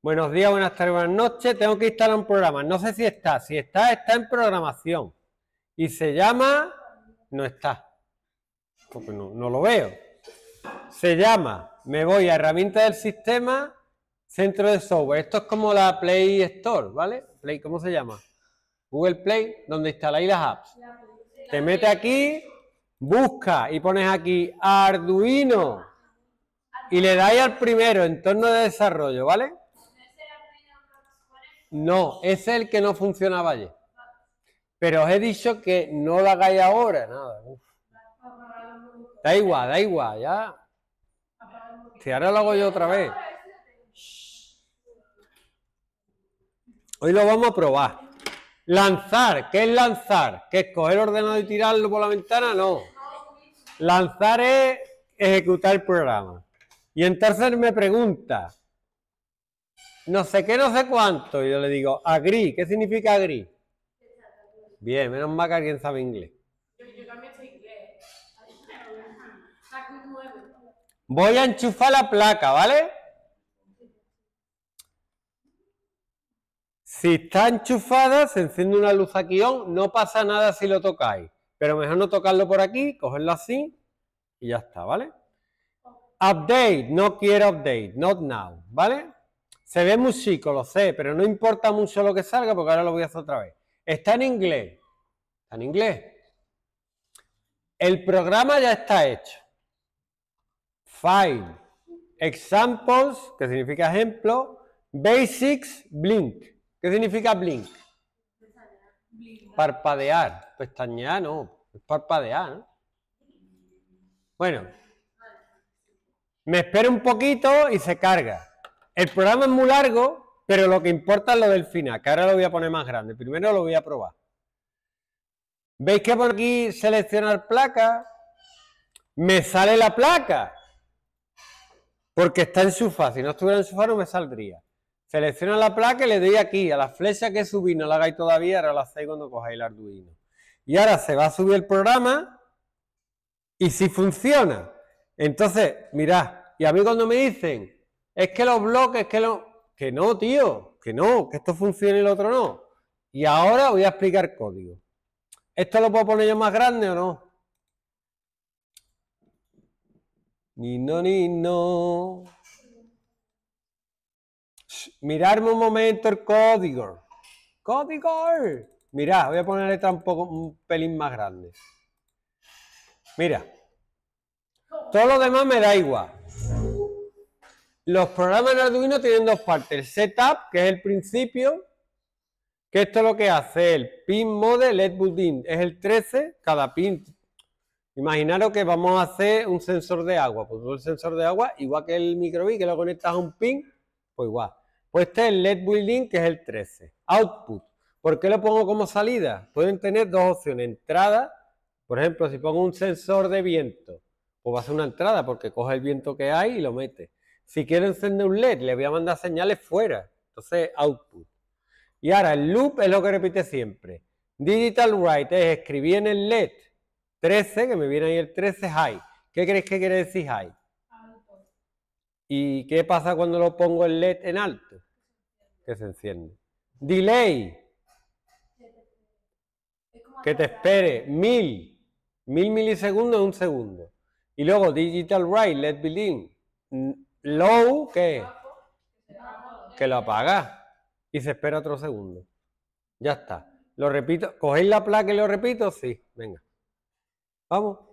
Buenos días, buenas tardes, buenas noches. Tengo que instalar un programa. No sé si está. Si está, está en programación. Y se llama... No está. Porque no, lo veo. Se llama... Me voy a herramientas del sistema, centro de software. Esto es como la Play Store, ¿vale? Play, ¿cómo se llama? Google Play, donde instaláis las apps. Te mete aquí, busca y pones aquí Arduino. Y le dais al primero, entorno de desarrollo, ¿vale? No, es el que no funcionaba ayer. Pero os he dicho que no lo hagáis ahora, nada. Da igual, da igual, ya. Si ahora lo hago yo otra vez. Hoy lo vamos a probar. Lanzar, ¿qué es lanzar? ¿Que es coger el ordenador y tirarlo por la ventana? No. Lanzar es ejecutar el programa. Y entonces me pregunta, no sé qué, no sé cuánto. Y yo le digo, agri, ¿qué significa agri? Bien, menos mal que alguien sabe inglés. Voy a enchufar la placa, ¿vale? Si está enchufada, se enciende una luz aquí no pasa nada si lo tocáis. Pero mejor no tocarlo por aquí, cogerlo así y ya está, ¿vale? Update, no quiero update, not now, ¿vale? Se ve muy chico, lo sé, pero no importa mucho lo que salga porque ahora lo voy a hacer otra vez. Está en inglés. Está en inglés. El programa ya está hecho. File. Examples, que significa ejemplo. Basics, blink. ¿Qué significa blink? Parpadear. Pestañear, no. Parpadear, Bueno. Me espero un poquito y se carga. El programa es muy largo, pero lo que importa es lo del final, que ahora lo voy a poner más grande. Primero lo voy a probar. ¿Veis que por aquí seleccionar placa? Me sale la placa. Porque está en su fase. Si no estuviera en su fase no me saldría. Selecciono la placa y le doy aquí a la flecha que subí. No la hagáis todavía, ahora la hacéis cuando cojáis el Arduino. Y ahora se va a subir el programa y si funciona. Entonces, mirad, y a mí cuando me dicen es que los bloques, que lo... Que no, tío, que no, que esto funcione y el otro no. Y ahora voy a explicar código. ¿Esto lo puedo poner yo más grande o no? Ni no, ni no. mirarme un momento el código. ¡Código! mira voy a ponerle tampoco un pelín más grande. Mira. Todo lo demás me da igual. Los programas en Arduino tienen dos partes, el setup, que es el principio, que esto es lo que hace el pin mode LED building, es el 13, cada pin. Imaginaros que vamos a hacer un sensor de agua, pues el sensor de agua, igual que el microbi que lo conectas a un pin, pues igual. Pues este es el LED building que es el 13, output. ¿Por qué lo pongo como salida? Pueden tener dos opciones, entrada, por ejemplo, si pongo un sensor de viento, pues va a ser una entrada porque coge el viento que hay y lo mete. Si quiero encender un LED, le voy a mandar señales fuera. Entonces, output. Y ahora, el loop es lo que repite siempre. Digital write es escribir en el LED 13, que me viene ahí el 13 high. ¿Qué crees que quiere decir high? Alto. ¿Y qué pasa cuando lo pongo el LED en alto? Que se enciende. Delay. Que te espere mil, mil milisegundos en un segundo. Y luego digital write, LED building. Low, ¿qué? Que lo apaga y se espera otro segundo. Ya está. Lo repito. ¿Cogéis la placa y lo repito? Sí. Venga. Vamos.